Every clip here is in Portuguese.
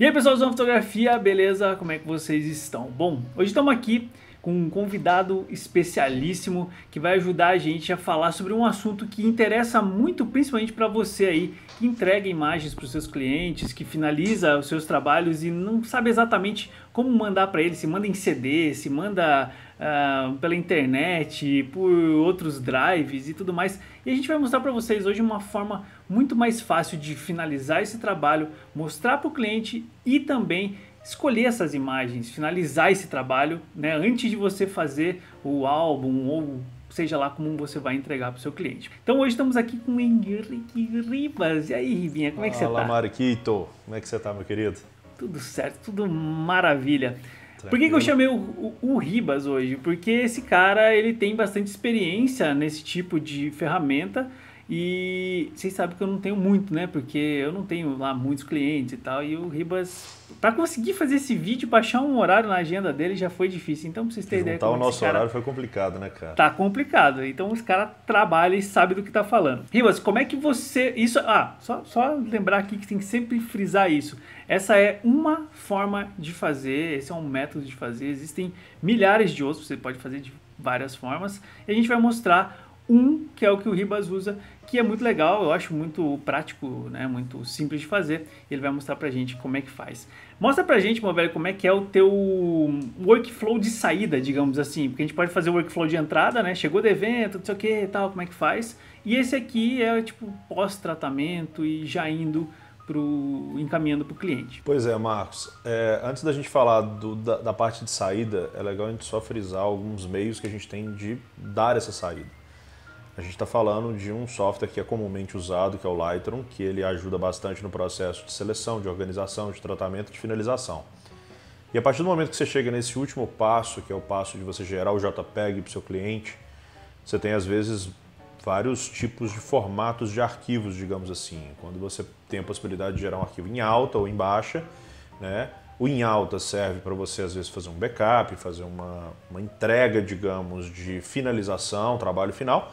E aí pessoal do Fotografia, beleza? Como é que vocês estão? Bom, hoje estamos aqui com um convidado especialíssimo que vai ajudar a gente a falar sobre um assunto que interessa muito, principalmente para você aí que entrega imagens para os seus clientes, que finaliza os seus trabalhos e não sabe exatamente como mandar para eles, se manda em CD, se manda uh, pela internet, por outros drives e tudo mais. E a gente vai mostrar para vocês hoje uma forma muito mais fácil de finalizar esse trabalho, mostrar para o cliente e também escolher essas imagens, finalizar esse trabalho, né, antes de você fazer o álbum ou seja lá como você vai entregar para o seu cliente. Então hoje estamos aqui com o Henrique Ribas. E aí, Ribinha, como é que Fala, você está? Olá, Marquito. Como é que você está, meu querido? Tudo certo, tudo maravilha. Por que, que eu chamei o, o, o, Ribas hoje? Porque esse cara ele tem bastante experiência nesse tipo de ferramenta e vocês sabem que eu não tenho muito, né? Porque eu não tenho lá muitos clientes e tal. E o Ribas, para conseguir fazer esse vídeo, baixar um horário na agenda dele já foi difícil. Então, pra vocês terem ideia. o nosso horário foi complicado, né, cara? Tá complicado. Então, os caras trabalham e sabem do que tá falando. Ribas, como é que você. Isso. Ah, só, só lembrar aqui que tem que sempre frisar isso. Essa é uma forma de fazer, esse é um método de fazer. Existem milhares de outros, você pode fazer de várias formas. E a gente vai mostrar um, que é o que o Ribas usa, que é muito legal, eu acho muito prático, né, muito simples de fazer. Ele vai mostrar pra gente como é que faz. Mostra pra gente, meu velho, como é que é o teu workflow de saída, digamos assim, porque a gente pode fazer o workflow de entrada, né, chegou do evento, não sei o que e tal, como é que faz. E esse aqui é tipo pós-tratamento e já indo pro, encaminhando para o cliente. Pois é, Marcos. É, antes da gente falar do, da, da, parte de saída, é legal a gente só frisar alguns meios que a gente tem de dar essa saída. A gente está falando de um software que é comumente usado, que é o Lightroom, que ele ajuda bastante no processo de seleção, de organização, de tratamento, de finalização. E a partir do momento que você chega nesse último passo, que é o passo de você gerar o JPEG para o seu cliente, você tem às vezes vários tipos de formatos de arquivos, digamos assim. Quando você tem a possibilidade de gerar um arquivo em alta ou em baixa, né? O em alta serve para você, às vezes, fazer um backup, fazer uma, uma entrega, digamos, de finalização, trabalho final.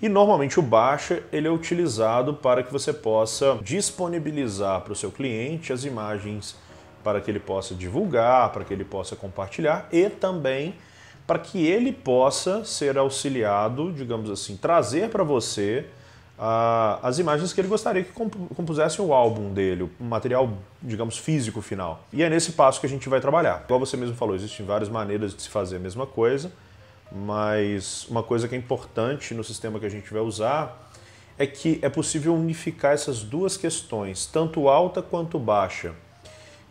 E normalmente o baixa ele é utilizado para que você possa disponibilizar para o seu cliente as imagens para que ele possa divulgar, para que ele possa compartilhar e também para que ele possa ser auxiliado, digamos assim, trazer para você uh, as imagens que ele gostaria que compusessem o álbum dele, o material, digamos, físico final. E é nesse passo que a gente vai trabalhar. Igual você mesmo falou, existem várias maneiras de se fazer a mesma coisa, mas uma coisa que é importante no sistema que a gente vai usar é que é possível unificar essas duas questões, tanto alta quanto baixa.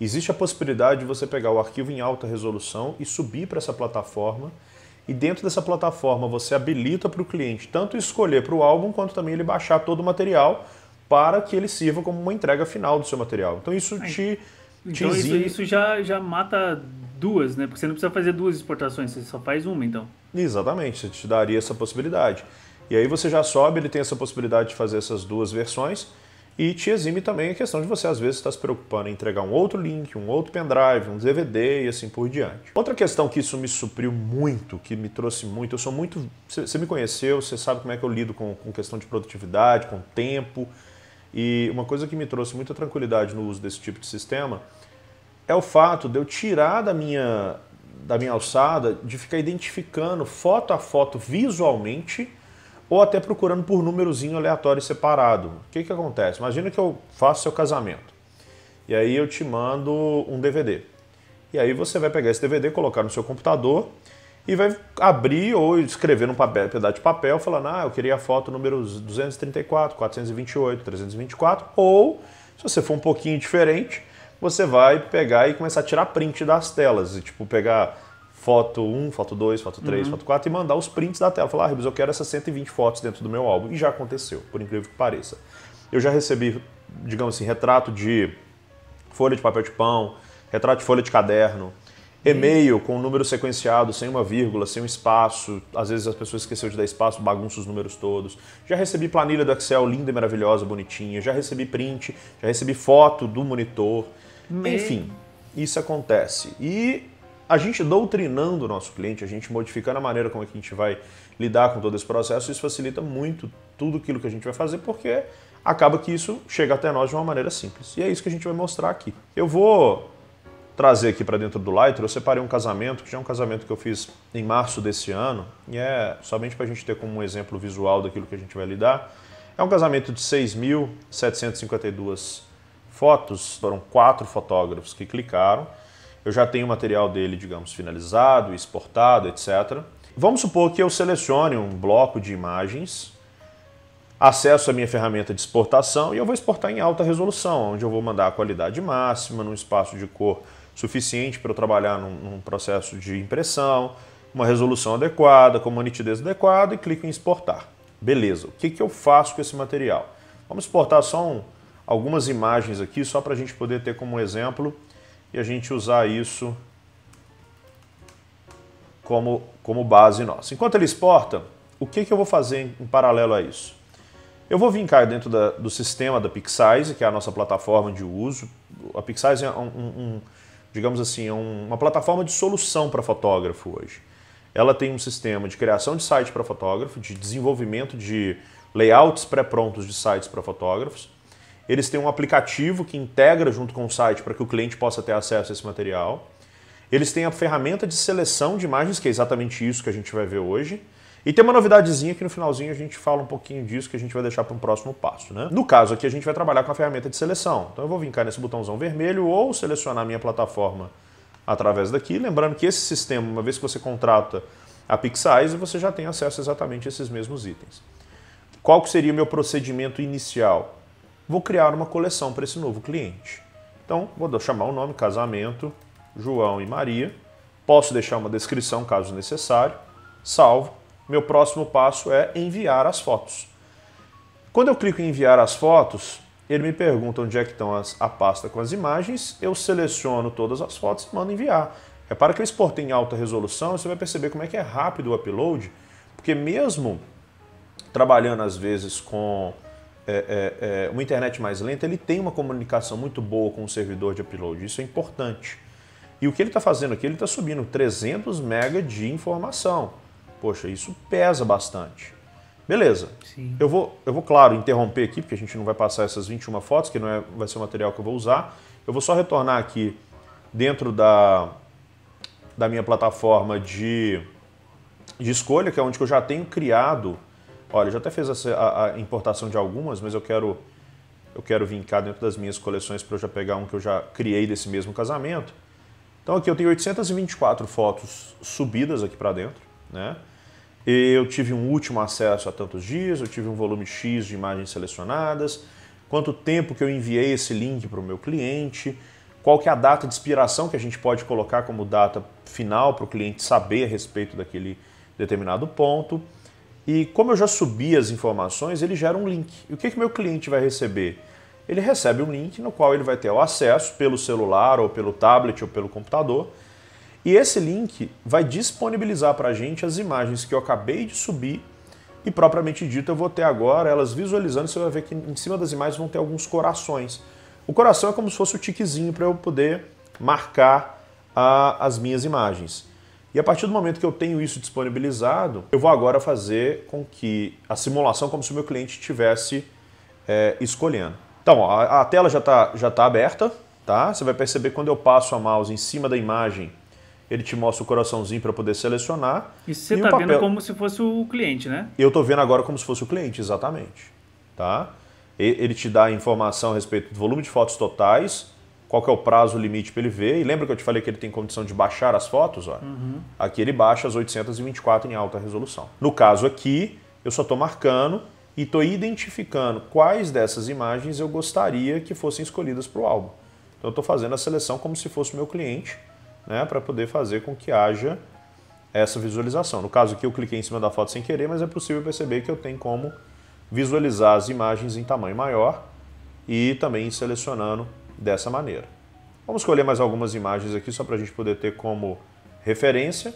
Existe a possibilidade de você pegar o arquivo em alta resolução e subir para essa plataforma. E dentro dessa plataforma você habilita para o cliente tanto escolher para o álbum quanto também ele baixar todo o material para que ele sirva como uma entrega final do seu material. Então isso te. Então te isso, isso já, já mata duas, né? Porque você não precisa fazer duas exportações, você só faz uma então. Exatamente, você te daria essa possibilidade. E aí você já sobe, ele tem essa possibilidade de fazer essas duas versões. E te exime também a questão de você, às vezes, estar tá se preocupando em entregar um outro link, um outro pendrive, um DVD e assim por diante. Outra questão que isso me supriu muito, que me trouxe muito, eu sou muito. Você me conheceu, você sabe como é que eu lido com, com questão de produtividade, com tempo. E uma coisa que me trouxe muita tranquilidade no uso desse tipo de sistema é o fato de eu tirar da minha, da minha alçada de ficar identificando foto a foto visualmente ou até procurando por númerozinho aleatório separado. O que, que acontece? Imagina que eu faço seu casamento e aí eu te mando um DVD. E aí você vai pegar esse DVD, colocar no seu computador e vai abrir ou escrever num papel, pedaço de papel falando: "Ah, eu queria a foto número 234, 428, 324" ou se você for um pouquinho diferente, você vai pegar e começar a tirar print das telas, e tipo pegar foto 1, foto 2, foto 3, uhum. foto 4 e mandar os prints da tela. Falar, ah, eu quero essas 120 fotos dentro do meu álbum. E já aconteceu, por incrível que pareça. Eu já recebi, digamos assim, retrato de folha de papel de pão, retrato de folha de caderno, uhum. e-mail com um número sequenciado, sem uma vírgula, sem um espaço. Às vezes as pessoas esqueceram de dar espaço, bagunça os números todos. Já recebi planilha do Excel linda, maravilhosa, bonitinha. Já recebi print, já recebi foto do monitor. Enfim, isso acontece. E a gente doutrinando o nosso cliente, a gente modificando a maneira como é que a gente vai lidar com todo esse processo, isso facilita muito tudo aquilo que a gente vai fazer, porque acaba que isso chega até nós de uma maneira simples. E é isso que a gente vai mostrar aqui. Eu vou trazer aqui para dentro do Lighter, eu separei um casamento, que já é um casamento que eu fiz em março desse ano, e é somente para a gente ter como um exemplo visual daquilo que a gente vai lidar. É um casamento de 6.752 fotos, foram quatro fotógrafos que clicaram, eu já tenho o material dele, digamos, finalizado, exportado, etc. Vamos supor que eu selecione um bloco de imagens, acesso a minha ferramenta de exportação e eu vou exportar em alta resolução, onde eu vou mandar a qualidade máxima, num espaço de cor suficiente para eu trabalhar num, num processo de impressão, uma resolução adequada, com uma nitidez adequada e clico em exportar. Beleza, o que, que eu faço com esse material? Vamos exportar só um, algumas imagens aqui, só para a gente poder ter como exemplo e a gente usar isso como, como base nossa. Enquanto ele exporta, o que, que eu vou fazer em, paralelo a isso? Eu vou vincar dentro da, do sistema da Pixize, que é a nossa plataforma de uso. A Pixize é um, um digamos assim, é uma plataforma de solução para fotógrafo hoje. Ela tem um sistema de criação de site para fotógrafo, de desenvolvimento de layouts pré-prontos de sites para fotógrafos. Eles têm um aplicativo que integra junto com o site para que o cliente possa ter acesso a esse material. Eles têm a ferramenta de seleção de imagens, que é exatamente isso que a gente vai ver hoje. E tem uma novidadezinha que no finalzinho a gente fala um pouquinho disso que a gente vai deixar para um próximo passo, né? No caso aqui a gente vai trabalhar com a ferramenta de seleção. Então eu vou vincar nesse botãozão vermelho ou selecionar minha plataforma através daqui. Lembrando que esse sistema, uma vez que você contrata a Pixize, você já tem acesso a exatamente a esses mesmos itens. Qual que seria o meu procedimento inicial? vou criar uma coleção para esse novo cliente. Então, vou chamar o nome Casamento João e Maria. Posso deixar uma descrição caso necessário. Salvo. Meu próximo passo é enviar as fotos. Quando eu clico em enviar as fotos, ele me pergunta onde é que estão as, a pasta com as imagens, eu seleciono todas as fotos e mando enviar. Repara que eu exportei em alta resolução, você vai perceber como é que é rápido o upload, porque mesmo trabalhando às vezes com é, é, é, uma internet mais lenta, ele tem uma comunicação muito boa com o servidor de upload. Isso é importante. E o que ele está fazendo aqui? Ele está subindo 300 MB de informação. Poxa, isso pesa bastante. Beleza. Sim. Eu, vou, eu vou, claro, interromper aqui, porque a gente não vai passar essas 21 fotos, que não é, vai ser o material que eu vou usar. Eu vou só retornar aqui dentro da, da minha plataforma de, de escolha, que é onde eu já tenho criado olha, já até fez a, a, importação de algumas, mas eu quero eu quero vincar dentro das minhas coleções para eu já pegar um que eu já criei desse mesmo casamento. Então aqui eu tenho 824 fotos subidas aqui para dentro, né? E eu tive um último acesso há tantos dias, eu tive um volume X de imagens selecionadas, quanto tempo que eu enviei esse link para o meu cliente, qual que é a data de expiração que a gente pode colocar como data final para o cliente saber a respeito daquele determinado ponto. E como eu já subi as informações, ele gera um link. E o que, que meu cliente vai receber? Ele recebe um link no qual ele vai ter o acesso pelo celular, ou pelo tablet, ou pelo computador. E esse link vai disponibilizar para a gente as imagens que eu acabei de subir e propriamente dito eu vou ter agora elas visualizando. Você vai ver que em cima das imagens vão ter alguns corações. O coração é como se fosse o tiquezinho para eu poder marcar a, ah, as minhas imagens. E a partir do momento que eu tenho isso disponibilizado, eu vou agora fazer com que a simulação, é como se o meu cliente estivesse é, escolhendo. Então, a, a, tela já está já tá aberta, tá? Você vai perceber quando eu passo a mouse em cima da imagem, ele te mostra o coraçãozinho para poder selecionar. E você está papel... vendo como se fosse o cliente, né? Eu estou vendo agora como se fosse o cliente, exatamente. Tá? Ele te dá informação a respeito do volume de fotos totais, qual que é o prazo limite para ele ver. E lembra que eu te falei que ele tem condição de baixar as fotos? Ó? Uhum. Aqui ele baixa as 824 em alta resolução. No caso aqui, eu só estou marcando e estou identificando quais dessas imagens eu gostaria que fossem escolhidas para o álbum. Então eu estou fazendo a seleção como se fosse o meu cliente, né, para poder fazer com que haja essa visualização. No caso aqui eu cliquei em cima da foto sem querer, mas é possível perceber que eu tenho como visualizar as imagens em tamanho maior e também selecionando dessa maneira. Vamos escolher mais algumas imagens aqui só para a gente poder ter como referência.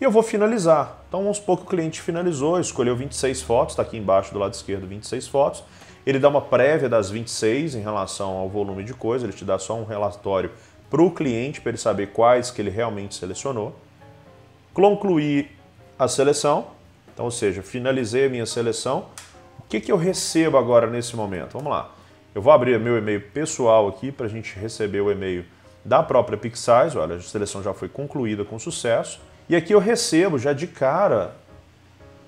E eu vou finalizar. Então vamos supor que o cliente finalizou, escolheu 26 fotos, está aqui embaixo do lado esquerdo 26 fotos. Ele dá uma prévia das 26 em relação ao volume de coisa, ele te dá só um relatório para o cliente para ele saber quais que ele realmente selecionou. Concluir a seleção, então, ou seja, finalizei a minha seleção. O que, que eu recebo agora nesse momento? Vamos lá. Eu vou abrir meu e-mail pessoal aqui para a gente receber o e-mail da própria PixSize. Olha, a seleção já foi concluída com sucesso. E aqui eu recebo já de cara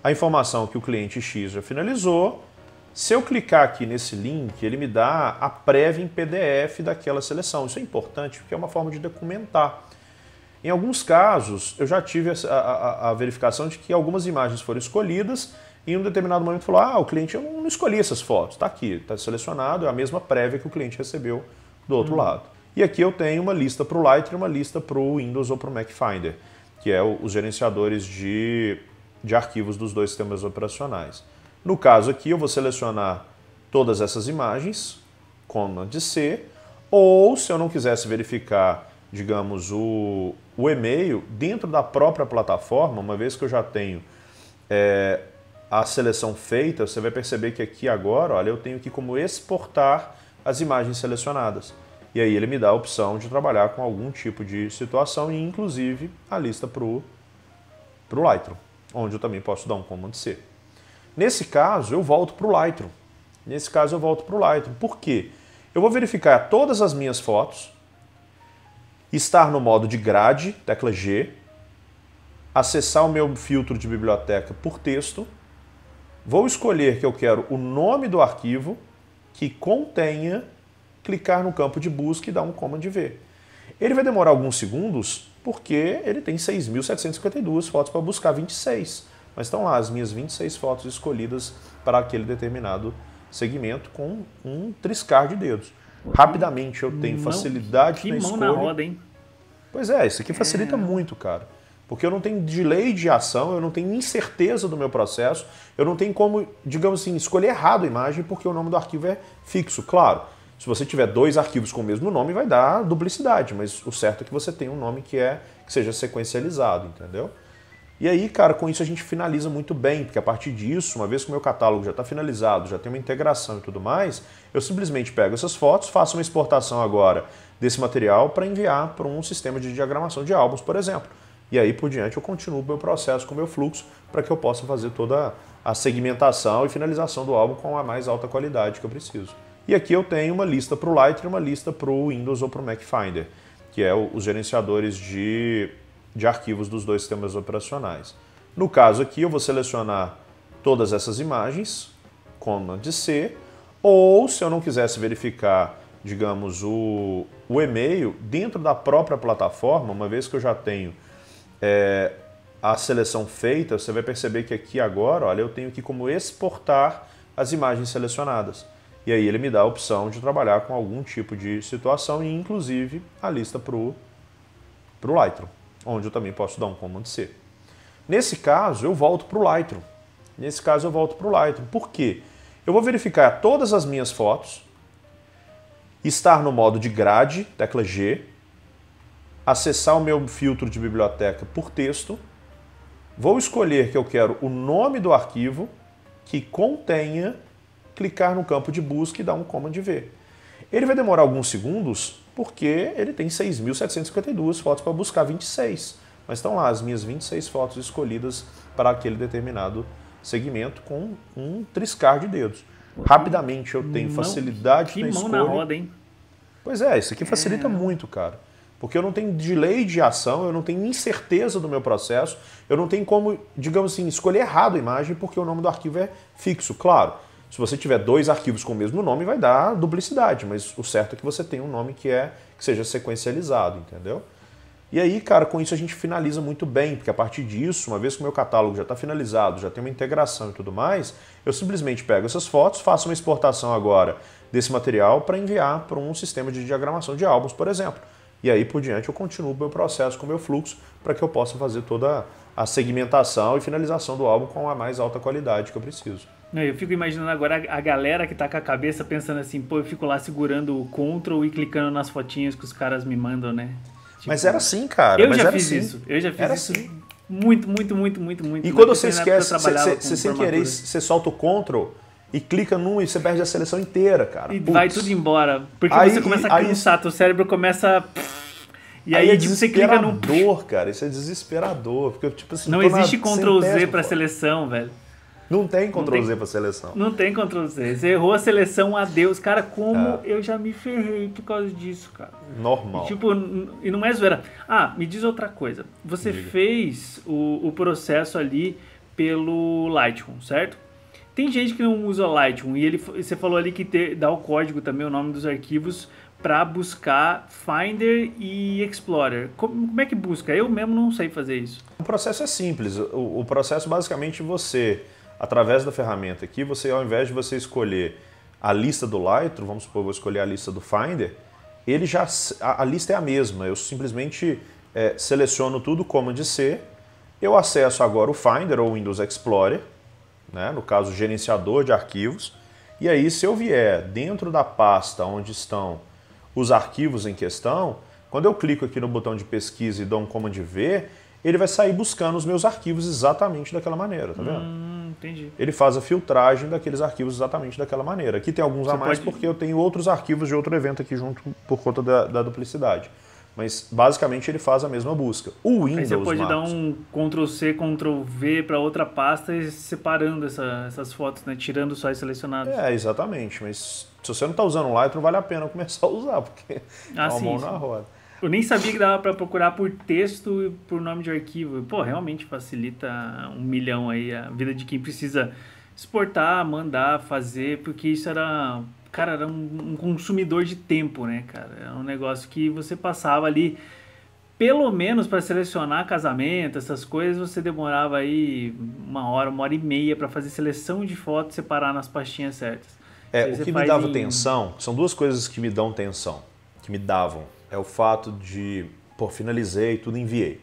a informação que o cliente X já finalizou. Se eu clicar aqui nesse link, ele me dá a prévia em PDF daquela seleção. Isso é importante porque é uma forma de documentar. Em alguns casos, eu já tive a, a, a verificação de que algumas imagens foram escolhidas e em um determinado momento falou: ah, o cliente eu não escolhi essas fotos, está aqui, está selecionado, é a mesma prévia que o cliente recebeu do outro hum. lado. E aqui eu tenho uma lista para o Lightroom e uma lista para o Windows ou para o Mac Finder, que é o, os gerenciadores de, de arquivos dos dois sistemas operacionais. No caso aqui, eu vou selecionar todas essas imagens, de C, ou se eu não quisesse verificar, digamos, o, o e-mail dentro da própria plataforma, uma vez que eu já tenho é, a seleção feita, você vai perceber que aqui agora, olha, eu tenho aqui como exportar as imagens selecionadas. E aí ele me dá a opção de trabalhar com algum tipo de situação e inclusive a lista para o Lightroom, onde eu também posso dar um comando C. Nesse caso, eu volto para o Lightroom. Nesse caso, eu volto para o Lightroom. Por quê? Eu vou verificar todas as minhas fotos, estar no modo de grade, tecla G, acessar o meu filtro de biblioteca por texto, vou escolher que eu quero o nome do arquivo que contenha, clicar no campo de busca e dar um comando V. Ele vai demorar alguns segundos porque ele tem 6.752 fotos para buscar 26. Mas estão lá as minhas 26 fotos escolhidas para aquele determinado segmento com um triscar de dedos. Rapidamente eu tenho não, facilidade que na mão escolha. na roda, hein? Pois é, isso aqui facilita é. muito, cara. Porque eu não tenho delay de ação, eu não tenho incerteza do meu processo, eu não tenho como, digamos assim, escolher errado a imagem porque o nome do arquivo é fixo, claro. Se você tiver dois arquivos com o mesmo nome, vai dar duplicidade, mas o certo é que você tenha um nome que é que seja sequencializado, entendeu? E aí, cara, com isso a gente finaliza muito bem, porque a partir disso, uma vez que o meu catálogo já está finalizado, já tem uma integração e tudo mais, eu simplesmente pego essas fotos, faço uma exportação agora desse material para enviar para um sistema de diagramação de álbuns, por exemplo. E aí por diante eu continuo o meu processo com o meu fluxo para que eu possa fazer toda a segmentação e finalização do álbum com a mais alta qualidade que eu preciso. E aqui eu tenho uma lista para o Lightroom e uma lista para o Windows ou para o Mac Finder, que é os gerenciadores de de arquivos dos dois sistemas operacionais. No caso aqui, eu vou selecionar todas essas imagens, Command C, ou se eu não quisesse verificar, digamos, o, o e-mail dentro da própria plataforma, uma vez que eu já tenho é, a seleção feita, você vai perceber que aqui agora, olha, eu tenho aqui como exportar as imagens selecionadas. E aí ele me dá a opção de trabalhar com algum tipo de situação e inclusive a lista para o Lightroom onde eu também posso dar um comando C. Nesse caso, eu volto para o Lightroom. Nesse caso, eu volto para o Lightroom. Por quê? Eu vou verificar todas as minhas fotos, estar no modo de grade, tecla G, acessar o meu filtro de biblioteca por texto, vou escolher que eu quero o nome do arquivo que contenha, clicar no campo de busca e dar um comando V. Ele vai demorar alguns segundos porque ele tem 6.752 fotos para buscar 26. Mas estão lá as minhas 26 fotos escolhidas para aquele determinado segmento com um triscar de dedos. Rapidamente eu tenho facilidade não, que na mão na roda, hein? Pois é, isso aqui facilita é. muito, cara. Porque eu não tenho delay de ação, eu não tenho incerteza do meu processo, eu não tenho como, digamos assim, escolher errado a imagem porque o nome do arquivo é fixo, claro. Se você tiver dois arquivos com o mesmo nome, vai dar duplicidade, mas o certo é que você tenha um nome que é que seja sequencializado, entendeu? E aí, cara, com isso a gente finaliza muito bem, porque a partir disso, uma vez que o meu catálogo já está finalizado, já tem uma integração e tudo mais, eu simplesmente pego essas fotos, faço uma exportação agora desse material para enviar para um sistema de diagramação de álbuns, por exemplo. E aí por diante eu continuo o meu processo com o meu fluxo para que eu possa fazer toda a segmentação e finalização do álbum com a mais alta qualidade que eu preciso. Eu fico imaginando agora a galera que tá com a cabeça pensando assim, pô, eu fico lá segurando o control e clicando nas fotinhas que os caras me mandam, né? Tipo, mas era assim, cara. Eu já fiz assim. isso. Eu já fiz era isso. Assim. Muito, muito, muito, muito, muito. E quando você esquece, você sem querer, você solta o control e clica num e você perde a seleção inteira, cara. E Puts. vai tudo embora. Porque aí, você começa a cansar, aí, teu cérebro começa. A... E aí, aí é tipo, você clica num. Dor, cara, isso é desesperador. Porque, tipo, assim, Não existe control Z pra pô. seleção, velho. Não tem Ctrl Z para seleção. Não tem Ctrl Z. Você errou a seleção, adeus. Cara, como é. eu já me ferrei por causa disso, cara. Normal. E, tipo, e não é zoeira. Ah, me diz outra coisa. Você Diga. fez o, o processo ali pelo Lightroom, certo? Tem gente que não usa Lightroom e ele, você falou ali que te, dá o código também, o nome dos arquivos, para buscar Finder e Explorer. Como, como, é que busca? Eu mesmo não sei fazer isso. O processo é simples. O, o processo basicamente você através da ferramenta aqui, você ao invés de você escolher a lista do Lightroom, vamos supor, eu vou escolher a lista do Finder, ele já a, a lista é a mesma, eu simplesmente é, seleciono tudo de C, eu acesso agora o Finder ou Windows Explorer, né, no caso gerenciador de arquivos, e aí se eu vier dentro da pasta onde estão os arquivos em questão, quando eu clico aqui no botão de pesquisa e dou um comando V, ele vai sair buscando os meus arquivos exatamente daquela maneira, tá vendo? Hum entendi. Ele faz a filtragem daqueles arquivos exatamente daquela maneira. Aqui tem alguns Você a mais pode... porque eu tenho outros arquivos de outro evento aqui junto por conta da, da duplicidade. Mas basicamente ele faz a mesma busca. O Windows. Aí você pode Marcos, dar um Ctrl C, Ctrl V para outra pasta e separando essa, essas fotos, né? Tirando só as selecionadas. É, exatamente. Mas se você não está usando o então Lightroom, vale a pena começar a usar, porque ah, é uma sim, mão sim. na roda. Eu nem sabia que dava para procurar por texto e por nome de arquivo. Pô, realmente facilita um milhão aí a vida de quem precisa exportar, mandar, fazer, porque isso era, cara, era um, um consumidor de tempo, né, cara? Era é um negócio que você passava ali pelo menos para selecionar casamento, essas coisas, você demorava aí uma hora, uma hora e meia para fazer seleção de fotos, separar nas pastinhas certas. É, o que me dava em... tensão, são duas coisas que me dão tensão, que me davam é o fato de, pô, finalizei, tudo enviei.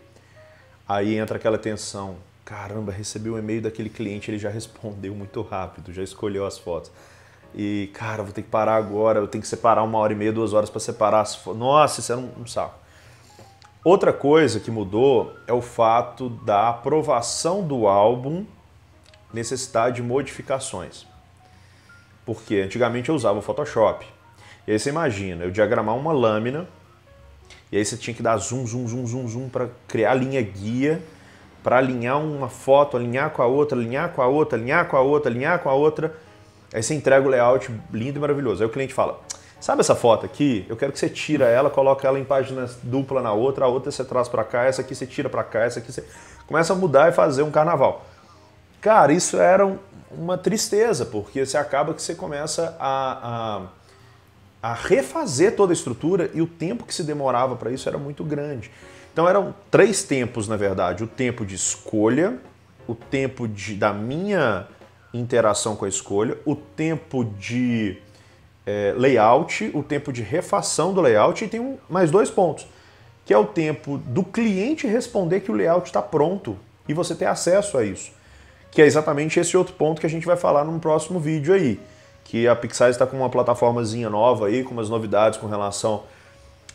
Aí entra aquela tensão, caramba, recebi o um e-mail daquele cliente, ele já respondeu muito rápido, já escolheu as fotos. E, cara, vou ter que parar agora, eu tenho que separar uma hora e meia, duas horas para separar as fotos. Nossa, isso é um, um saco. Outra coisa que mudou é o fato da aprovação do álbum necessitar de modificações. Porque antigamente eu usava o Photoshop. E aí você imagina, eu diagramar uma lâmina e aí você tinha que dar zoom, zoom, zoom, zoom, zoom para criar a linha guia, para alinhar uma foto, alinhar com a outra, alinhar com a outra, alinhar com a outra, alinhar com a outra. Aí você entrega o layout lindo e maravilhoso. Aí o cliente fala: "Sabe essa foto aqui? Eu quero que você tira ela, coloca ela em página dupla na outra, a outra você traz para cá, essa aqui você tira para cá, essa aqui você começa a mudar e fazer um carnaval". Cara, isso era uma tristeza, porque você acaba que você começa a, a a refazer toda a estrutura e o tempo que se demorava para isso era muito grande. Então eram três tempos, na verdade: o tempo de escolha, o tempo de, da minha interação com a escolha, o tempo de é, layout, o tempo de refação do layout e tem um, mais dois pontos, que é o tempo do cliente responder que o layout está pronto e você ter acesso a isso, que é exatamente esse outro ponto que a gente vai falar num próximo vídeo aí que a Pixar está com uma plataformazinha nova aí, com umas novidades com relação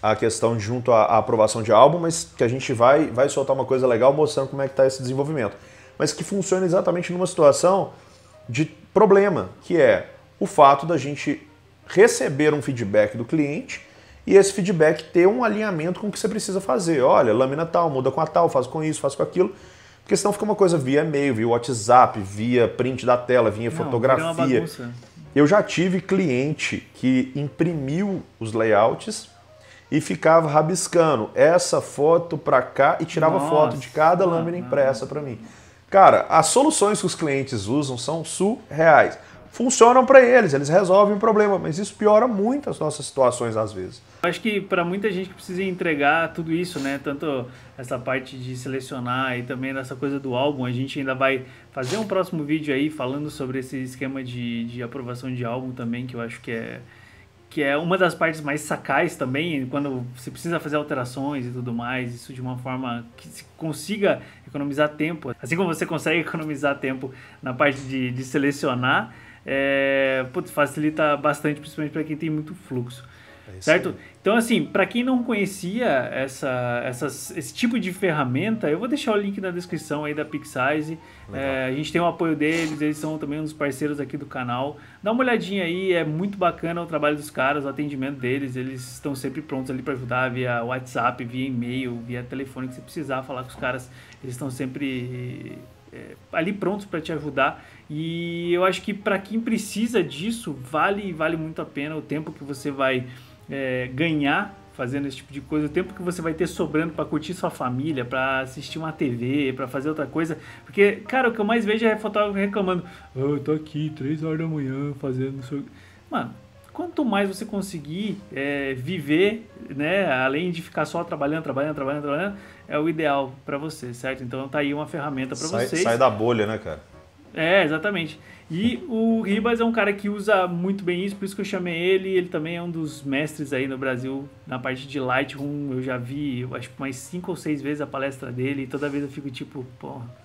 à questão junto à, à aprovação de álbum, mas que a gente vai, vai soltar uma coisa legal mostrando como é que está esse desenvolvimento. Mas que funciona exatamente numa situação de problema, que é o fato da gente receber um feedback do cliente e esse feedback ter um alinhamento com o que você precisa fazer. Olha, lâmina tal, muda com a tal, faz com isso, faz com aquilo. Porque senão fica uma coisa via e-mail, via WhatsApp, via print da tela, via Não, fotografia. Vira uma bagunça. Eu já tive cliente que imprimiu os layouts e ficava rabiscando essa foto para cá e tirava Nossa. foto de cada lâmina impressa para mim. Cara, as soluções que os clientes usam são surreais. Funcionam para eles, eles resolvem o problema, mas isso piora muito as nossas situações às vezes acho que para muita gente que precisa entregar tudo isso, né? Tanto essa parte de selecionar e também nessa coisa do álbum, a gente ainda vai fazer um próximo vídeo aí falando sobre esse esquema de, de aprovação de álbum também, que eu acho que é que é uma das partes mais sacais também, quando você precisa fazer alterações e tudo mais, isso de uma forma que se consiga economizar tempo. Assim como você consegue economizar tempo na parte de, de selecionar, é, putz, facilita bastante, principalmente para quem tem muito fluxo. É certo? Então, assim, para quem não conhecia essa, essas, esse tipo de ferramenta, eu vou deixar o link na descrição aí da Pixize. É, a gente tem o apoio deles, eles são também uns parceiros aqui do canal. Dá uma olhadinha aí, é muito bacana o trabalho dos caras, o atendimento deles. Eles estão sempre prontos ali para ajudar via WhatsApp, via e-mail, via telefone, que você precisar falar com os caras. Eles estão sempre é, ali prontos para te ajudar. E eu acho que para quem precisa disso, vale vale muito a pena o tempo que você vai é, ganhar fazendo esse tipo de coisa, o tempo que você vai ter sobrando para curtir sua família, para assistir uma TV, para fazer outra coisa. Porque, cara, o que eu mais vejo é fotógrafo reclamando: oh, eu tô aqui, três horas da manhã, fazendo. Seu... Mano, quanto mais você conseguir é, viver, né, além de ficar só trabalhando, trabalhando, trabalhando, trabalhando, é o ideal para você, certo? Então tá aí uma ferramenta para vocês. Sai da bolha, né, cara? É, exatamente. E o Ribas é um cara que usa muito bem isso, por isso que eu chamei ele. Ele também é um dos mestres aí no Brasil na parte de Lightroom. Eu já vi, acho que mais cinco ou seis vezes a palestra dele e toda vez eu fico tipo, porra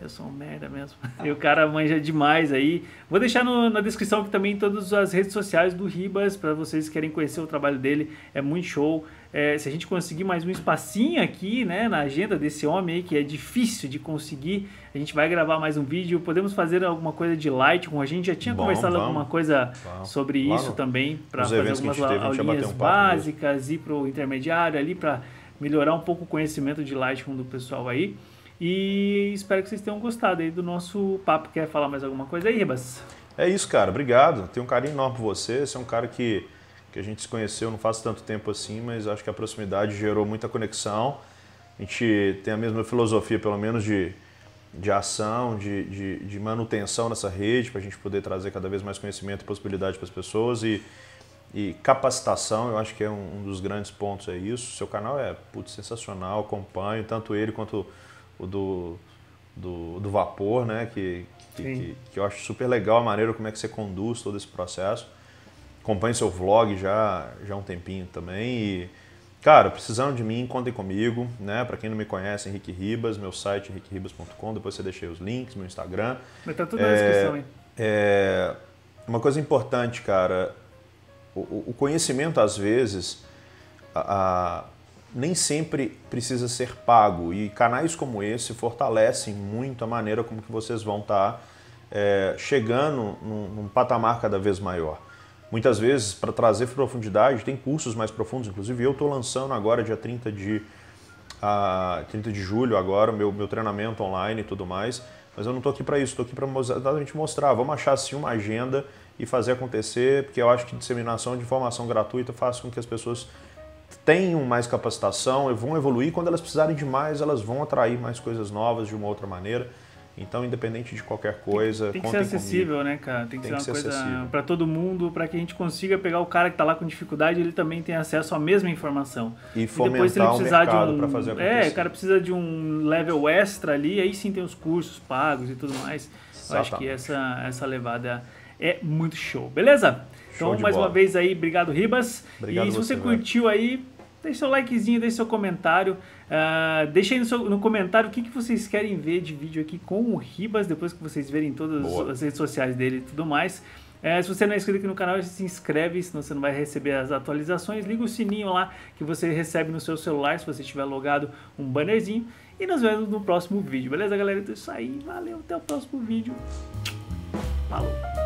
eu sou um merda mesmo. E o cara manja demais aí. Vou deixar no, na descrição aqui também todas as redes sociais do Ribas para vocês que querem conhecer o trabalho dele. É muito show. É, se a gente conseguir mais um espacinho aqui, né, na agenda desse homem aí, que é difícil de conseguir, a gente vai gravar mais um vídeo. Podemos fazer alguma coisa de light, com a gente já tinha Bom, conversado alguma coisa sobre isso também, para fazer algumas teve, aulinhas um básicas, mesmo. ir para o intermediário ali, para melhorar um pouco o conhecimento de light com do pessoal aí. E espero que vocês tenham gostado aí do nosso papo. Quer falar mais alguma coisa aí, Ribas? É isso, cara. Obrigado. Tenho um carinho enorme por você. Você é um cara que, que a gente se conheceu não faz tanto tempo assim, mas acho que a proximidade gerou muita conexão. A gente tem a mesma filosofia, pelo menos, de, de ação, de, de, de manutenção nessa rede, para a gente poder trazer cada vez mais conhecimento e possibilidade para as pessoas. E, e capacitação, eu acho que é um, um dos grandes pontos, é isso. Seu canal é putz, sensacional, acompanho tanto ele quanto o do, do, do vapor, né? Que, que, que, que, eu acho super legal a maneira como é que você conduz todo esse processo. Acompanhe seu vlog já, já há um tempinho também. E, cara, precisando de mim, contem comigo, né? Para quem não me conhece, Henrique Ribas, meu site henriqueribas.com, depois você deixei os links, meu Instagram. Mas tá tudo é, na descrição, hein? É, é, uma coisa importante, cara, o, o conhecimento às vezes. a nem sempre precisa ser pago e canais como esse fortalecem muito a maneira como que vocês vão estar tá, é, chegando num, num patamar cada vez maior. Muitas vezes, para trazer profundidade, tem cursos mais profundos, inclusive eu estou lançando agora, dia 30 de, uh, 30 de julho, agora, meu, meu treinamento online e tudo mais, mas eu não estou aqui para isso, estou aqui para exatamente mostrar, vamos achar assim uma agenda e fazer acontecer, porque eu acho que disseminação de informação gratuita faz com que as pessoas tenham mais capacitação, vão evoluir. Quando elas precisarem de mais, elas vão atrair mais coisas novas de uma outra maneira. Então, independente de qualquer coisa, tem que ser acessível, comigo. né, cara? Tem que tem ser uma que ser coisa para todo mundo, para que a gente consiga pegar o cara que está lá com dificuldade, ele também tem acesso à mesma informação. E, fomentar e depois, se ele precisar de um, para fazer acontecer. É, o cara precisa de um level extra ali, aí sim tem os cursos pagos e tudo mais. Exatamente. Eu acho que essa essa levada é é muito show, beleza? Show então, mais bola. uma vez aí, obrigado, Ribas. Obrigado e se você, você curtiu aí, deixe seu likezinho, deixe seu comentário. Uh, deixe aí no, seu, no comentário o que, que vocês querem ver de vídeo aqui com o Ribas, depois que vocês verem todas Boa. as redes sociais dele e tudo mais. É, se você não é inscrito aqui no canal, se inscreve, senão você não vai receber as atualizações. Liga o sininho lá que você recebe no seu celular, se você tiver logado um bannerzinho. E nos vemos no próximo vídeo, beleza, galera? Então é isso aí, valeu, até o próximo vídeo. Falou!